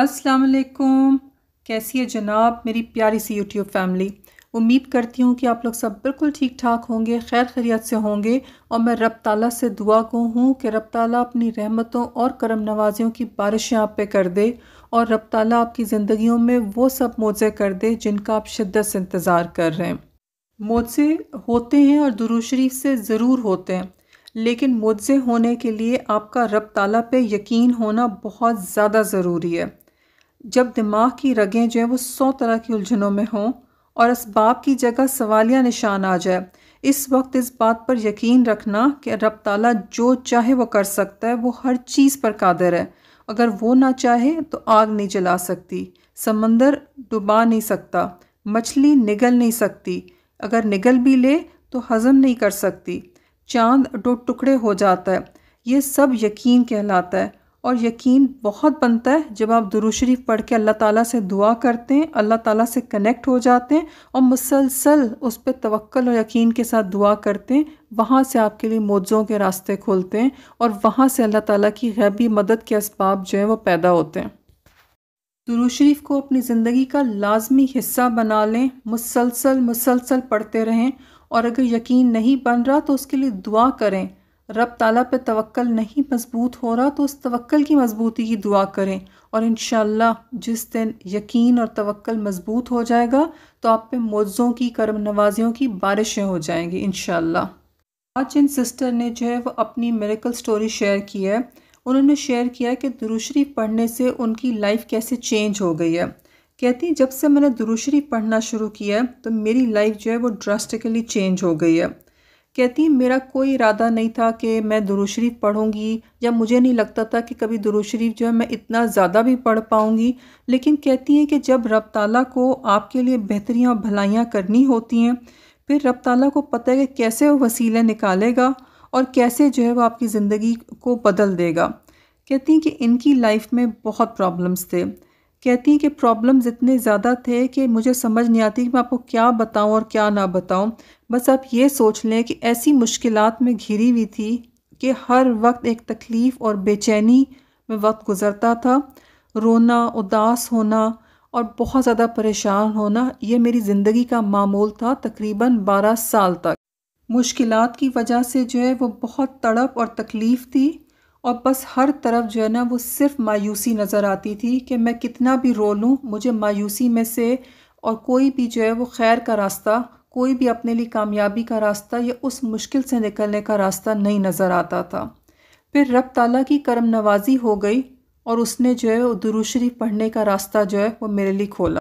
अस्सलाम वालेकुम कैसी है जनाब मेरी प्यारी सी यूट्यूब फैमिली उम्मीद करती हूँ कि आप लोग सब बिल्कुल ठीक ठाक होंगे खैर खैरियत से होंगे और मैं रब ताला से दुआ को हूँ कि रब ताला अपनी रहमतों और करम नवाजियों की बारिशें आप पे कर दे और रब ताला आपकी ज़िंदगियों में वो सब मोज़े कर दे जिनका आप शिद्दत से इंतज़ार कर रहे हैं मोज़े होते हैं और दुरुशरीफ से ज़रूर होते हैं लेकिन मोज़े होने के लिए आपका रब ताला पे यकीन होना बहुत ज़्यादा ज़रूरी है जब दिमाग की रगें जो हैं वो सौ तरह की उलझनों में हों और इसबाब की जगह सवालिया निशान आ जाए इस वक्त इस बात पर यकीन रखना कि रब ताला जो चाहे वो कर सकता है वो हर चीज़ पर कादर है अगर वो ना चाहे तो आग नहीं जला सकती समंदर डुबा नहीं सकता मछली निगल नहीं सकती अगर निगल भी ले तो हज़म नहीं कर सकती चांद दो टुकड़े हो जाता है ये सब यकीन कहलाता है और यकीन बहुत बनता है जब आप दुरुशरीफ पढ़ के अल्लाह ताला से दुआ करते हैं अल्लाह ताला से कनेक्ट हो जाते हैं और मुसलसल उस पर तवक्ल और यकीन के साथ दुआ करते हैं वहाँ से आपके लिए मौजों के रास्ते खुलते हैं और वहाँ से अल्लाह ताला की गैबी मदद के इसबाब जो हैं वो पैदा होते हैं दुरुशरीफ को अपनी ज़िंदगी का लाजमी हिस्सा बना लें मुसलसल मुसलसल पढ़ते रहें और अगर यकीन नहीं बन रहा तो उसके लिए दुआ करें रब ताला पे तवक्ल नहीं मजबूत हो रहा तो उस तवक्ल की मजबूती की दुआ करें और इन जिस दिन यकीन और तवक्ल मजबूत हो जाएगा तो आप पे मौज़ों की करम नवाजियों की बारिशें हो जाएंगी इन आज जिन सिस्टर ने जो है वो अपनी मेरिकल स्टोरी शेयर की है उन्होंने शेयर किया कि दुरुशरी पढ़ने से उनकी लाइफ कैसे चेंज हो गई है कहती जब से मैंने दुरुशरी पढ़ना शुरू किया है तो मेरी लाइफ जो है वो ड्रास्टिकली चेंज हो गई है कहती मेरा कोई इरादा नहीं था कि मैं दुरुशरीफ़ पढ़ूंगी या मुझे नहीं लगता था कि कभी दुरुशरीफ़ जो है मैं इतना ज़्यादा भी पढ़ पाऊँगी लेकिन कहती हैं कि जब रब ताला को आपके लिए बेहतरियाँ भलाइयाँ करनी होती हैं फिर रब ताला को पता है कि कैसे वो वसीले निकालेगा और कैसे जो है वो आपकी ज़िंदगी को बदल देगा कहती हैं कि इनकी लाइफ में बहुत प्रॉब्लम्स थे कहती हैं कि प्रॉब्लम्स इतने ज़्यादा थे कि मुझे समझ नहीं आती कि मैं आपको क्या बताऊं और क्या ना बताऊं बस आप ये सोच लें कि ऐसी मुश्किल में घिरी हुई थी कि हर वक्त एक तकलीफ़ और बेचैनी में वक्त गुज़रता था रोना उदास होना और बहुत ज़्यादा परेशान होना यह मेरी ज़िंदगी का मामूल था तकरीबन बारह साल तक मुश्किल की वजह से जो है वो बहुत तड़प और तकलीफ़ थी और बस हर तरफ जो है ना वो सिर्फ मायूसी नज़र आती थी कि मैं कितना भी रो लूँ मुझे मायूसी में से और कोई भी जो है वो खैर का रास्ता कोई भी अपने लिए कामयाबी का रास्ता या उस मुश्किल से निकलने का रास्ता नहीं नज़र आता था फिर रब ताला की करम नवाजी हो गई और उसने जो है दुरुशरीफ पढ़ने का रास्ता जो है वो मेरे लिए खोला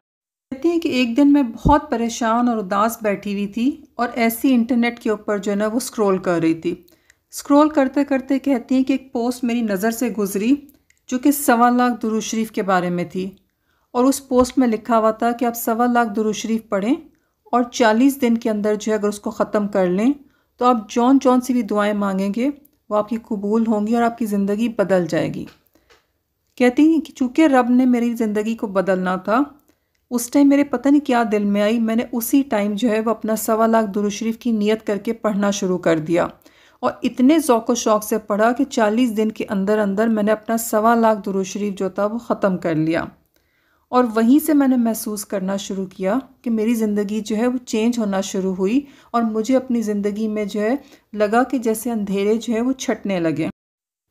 कहती हैं कि एक दिन मैं बहुत परेशान और उदास बैठी हुई थी और ऐसी इंटरनेट के ऊपर जो है ना वो स्क्रॉल कर रही थी स्क्रॉल करते करते कहती हैं कि एक पोस्ट मेरी नज़र से गुजरी जो कि सवा लाख दुरुशरीफ़ शरीफ के बारे में थी और उस पोस्ट में लिखा हुआ था कि आप सवा लाख दुरुशरीफ़ शरीफ पढ़ें और चालीस दिन के अंदर जो है अगर उसको ख़त्म कर लें तो आप जौन जौन सी भी दुआएं मांगेंगे वो आपकी कबूल होंगी और आपकी ज़िंदगी बदल जाएगी कहती हैं कि चूँकि रब ने मेरी ज़िंदगी को बदलना था उस टाइम मेरे पता नहीं क्या दिल में आई मैंने उसी टाइम जो है वो अपना सवा लाख दुरुशरीफ़ शरीफ की नीयत करके पढ़ना शुरू कर दिया और इतने ओक़ शौक़ से पढ़ा कि चालीस दिन के अंदर अंदर मैंने अपना सवा लाख दुरुशरीफ जो था वो ख़त्म कर लिया और वहीं से मैंने महसूस करना शुरू किया कि मेरी ज़िंदगी जो है वो चेंज होना शुरू हुई और मुझे अपनी ज़िंदगी में जो है लगा कि जैसे अंधेरे जो है वो छटने लगे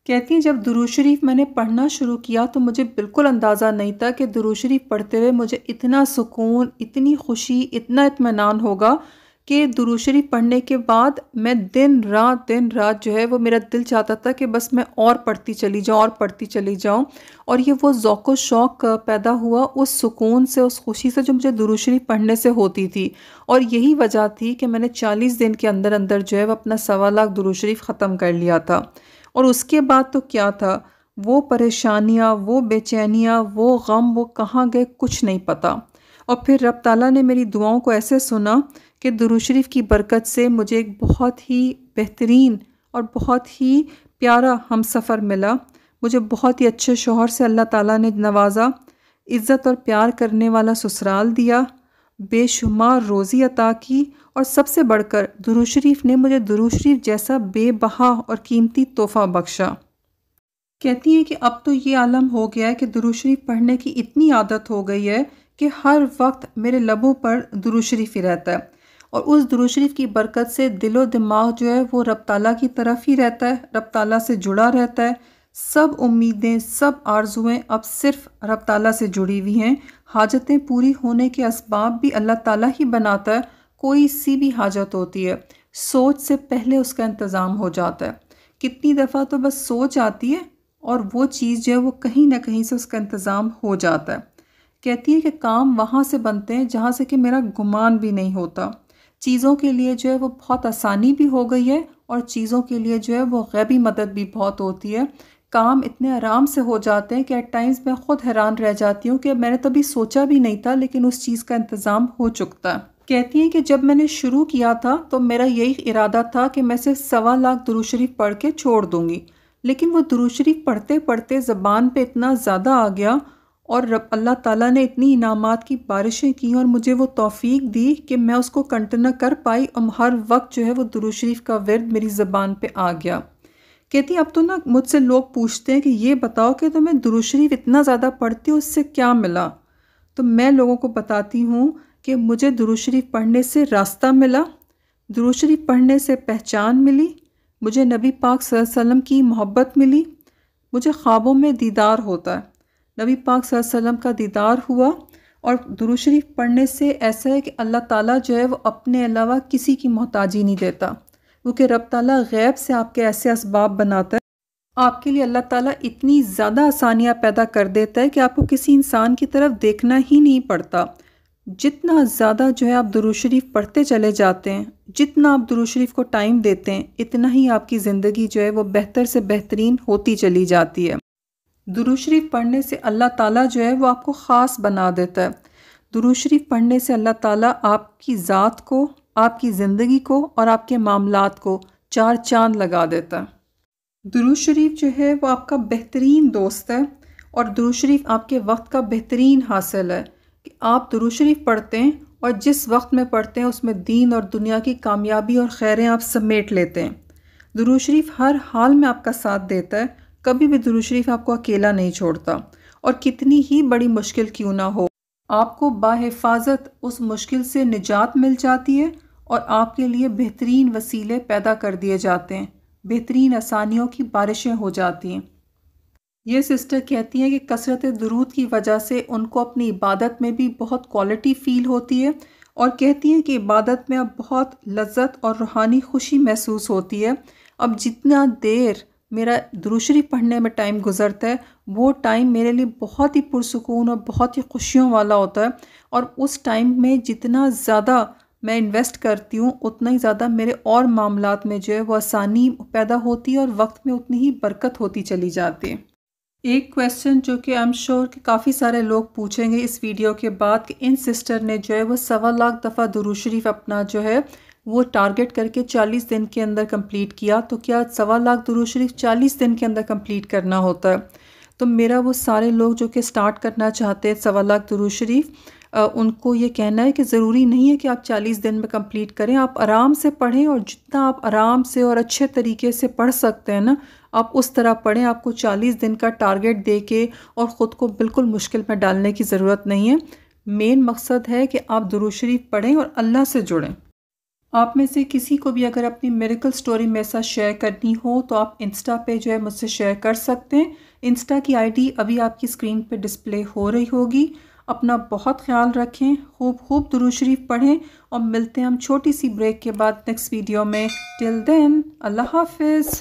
कहती हैं जब दुरुशरीफ मैंने पढ़ना शुरू किया तो मुझे बिल्कुल अंदाज़ा नहीं था कि दुरुशरीफ पढ़ते हुए मुझे इतना सुकून इतनी खुशी इतना इतमान होगा कि दुरू पढ़ने के बाद मैं दिन रात दिन रात जो है वो मेरा दिल चाहता था कि बस मैं और पढ़ती चली जाऊँ और पढ़ती चली जाऊँ और ये वो ओक़ शौक़ पैदा हुआ उस सुकून से उस खुशी से जो मुझे दुरू पढ़ने से होती थी और यही वजह थी कि मैंने चालीस दिन के अंदर अंदर जो है वह अपना सवा लाख दुरू ख़त्म कर लिया था और उसके बाद तो क्या था वो परेशानियाँ वो बेचैनियाँ वो गम वो कहाँ गए कुछ नहीं पता और फिर रब ताला ने मेरी दुआओं को ऐसे सुना कि दुरुशरीफ की बरकत से मुझे एक बहुत ही बेहतरीन और बहुत ही प्यारा हम सफ़र मिला मुझे बहुत ही अच्छे शोहर से अल्लाह ताला ने नवाज़ा इज़्ज़त और प्यार करने वाला ससुराल दिया बेशुमार रोज़ी अता की और सबसे बढ़कर दुरुशरीफ़ ने मुझे दुरुशरीफ शरीफ जैसा बेबहा और कीमती तोहफ़ा बख्शा कहती हैं कि अब तो ये आलम हो गया है कि दुरुशरीफ़ पढ़ने की इतनी आदत हो गई है कि हर वक्त मेरे लबों पर दुरुशरीफ ही रहता है और उस दुरुशरीफ की बरकत से दिलो दिमाग जो है वो रब तला की तरफ ही रहता है रब ताला से जुड़ा रहता है सब उम्मीदें सब आर्जुएँ अब सिर्फ रब ताला से जुड़ी हुई हैं हाजतें पूरी होने के इसबाब भी अल्लाह ताला ही बनाता है कोई सी भी हाजत होती है सोच से पहले उसका इंतज़ाम हो जाता है कितनी दफ़ा तो बस सोच आती है और वो चीज़ जो है वो कहीं ना कहीं से उसका इंतज़ाम हो जाता है कहती है कि काम वहाँ से बनते हैं जहाँ से कि मेरा गुमान भी नहीं होता चीज़ों के लिए जो है वो बहुत आसानी भी हो गई है और चीज़ों के लिए जो है वो गैबी मदद भी बहुत होती है काम इतने आराम से हो जाते हैं कि एट टाइम्स मैं ख़ुद हैरान रह जाती हूँ कि मैंने तभी सोचा भी नहीं था लेकिन उस चीज़ का इंतज़ाम हो चुकता है कहती हैं कि जब मैंने शुरू किया था तो मेरा यही इरादा था कि मैं सिर्फ सवा लाख दुरू शरीफ पढ़ के छोड़ दूँगी लेकिन वो दुरुशरीफ शरीफ पढ़ते पढ़ते ज़बान पे इतना ज़्यादा आ गया और रब अल्लाह ताला ने इतनी इनामात की बारिशें की और मुझे वो तौफीक दी कि मैं उसको कंटना कर पाई और हर वक्त जो है वो दुरू का वर्द मेरी ज़बान पे आ गया कहती अब तो ना मुझसे लोग पूछते हैं कि ये बताओ कि तो मैं दुरू इतना ज़्यादा पढ़ती हूँ उससे क्या मिला तो मैं लोगों को बताती हूँ कि मुझे दुरू पढ़ने से रास्ता मिला दुरू पढ़ने से पहचान मिली मुझे नबी पाक वसल्लम की मोहब्बत मिली मुझे ख्वाबों में दीदार होता है नबी पाक सल्लम का दीदार हुआ और दुरू शरीफ पढ़ने से ऐसा है कि अल्लाह ताला जो है वो अपने अलावा किसी की मोहताजी नहीं देता क्योंकि रब ताला गैब से आपके ऐसे इसबाब बनाता है आपके लिए अल्लाह ताला इतनी ज़्यादा आसानियाँ पैदा कर देता है कि आपको किसी इंसान की तरफ देखना ही नहीं पड़ता जितना ज़्यादा जो है आप दुरू शरीफ पढ़ते चले जाते हैं जितना आप दुरू शरीफ को टाइम देते हैं इतना ही आपकी ज़िंदगी जो है वो बेहतर से बेहतरीन होती चली जाती है दुरुशरीफ पढ़ने से अल्लाह ताला जो है वो आपको ख़ास बना देता है दुरुशरीफ पढ़ने से अल्लाह ताला आपकी ज़ात को आपकी ज़िंदगी को और आपके मामलात को चार चांद लगा देता है दुरुशरीफ जो है वो आपका बेहतरीन दोस्त है और दुरुशरीफ आपके वक्त का बेहतरीन हासिल है कि आप दुरुशरीफ पढ़ते हैं और जिस वक्त में पढ़ते हैं उसमें दीन और दुनिया की कामयाबी और खैरें आप समेट लेते हैं दुरुशरीफ हर हाल में आपका साथ देता है कभी भी दुरू शरीफ आपको अकेला नहीं छोड़ता और कितनी ही बड़ी मुश्किल क्यों ना हो आपको बाहिफाजत उस मुश्किल से निजात मिल जाती है और आपके लिए बेहतरीन वसीले पैदा कर दिए जाते हैं बेहतरीन आसानियों की बारिशें हो जाती हैं ये सिस्टर कहती हैं कि कसरत दरूद की वजह से उनको अपनी इबादत में भी बहुत क्वालिटी फ़ील होती है और कहती हैं कि इबादत में अब बहुत लज्जत और रूहानी खुशी महसूस होती है अब जितना देर मेरा दूसरी पढ़ने में टाइम गुजरता है वो टाइम मेरे लिए बहुत ही पुरसकून और बहुत ही खुशियों वाला होता है और उस टाइम में जितना ज़्यादा मैं इन्वेस्ट करती हूँ उतना ही ज़्यादा मेरे और मामला में जो है वो आसानी पैदा होती है और वक्त में उतनी ही बरकत होती चली जाती है एक क्वेश्चन जो कि आई एम श्योर कि काफ़ी सारे लोग पूछेंगे इस वीडियो के बाद कि इन सिस्टर ने जो है वो सवा लाख दफ़ा दुरुशरीफ अपना जो है वो टारगेट करके 40 दिन के अंदर कंप्लीट किया तो क्या सवा लाख दुरू शरीफ चालीस दिन के अंदर कंप्लीट करना होता है तो मेरा वो सारे लोग जो कि स्टार्ट करना चाहते हैं सवा लाख दुरू शरीफ उनको ये कहना है कि ज़रूरी नहीं है कि आप 40 दिन में कंप्लीट करें आप आराम से पढ़ें और जितना आप आराम से और अच्छे तरीके से पढ़ सकते हैं ना आप उस तरह पढ़ें आपको 40 दिन का टारगेट दे के और ख़ुद को बिल्कुल मुश्किल में डालने की ज़रूरत नहीं है मेन मकसद है कि आप दुरुशरीफ पढ़ें और अल्लाह से जुड़ें आप में से किसी को भी अगर अपनी मेरिकल स्टोरी मेरे साथ शेयर करनी हो तो आप इंस्टा पे जो है मुझसे शेयर कर सकते हैं इंस्टा की आईडी अभी आपकी स्क्रीन पे डिस्प्ले हो रही होगी अपना बहुत ख्याल रखें खूब खूब दुरूद शरीफ पढ़ें और मिलते हैं हम छोटी सी ब्रेक के बाद नेक्स्ट वीडियो में टिल देन अल्लाह हाफिज़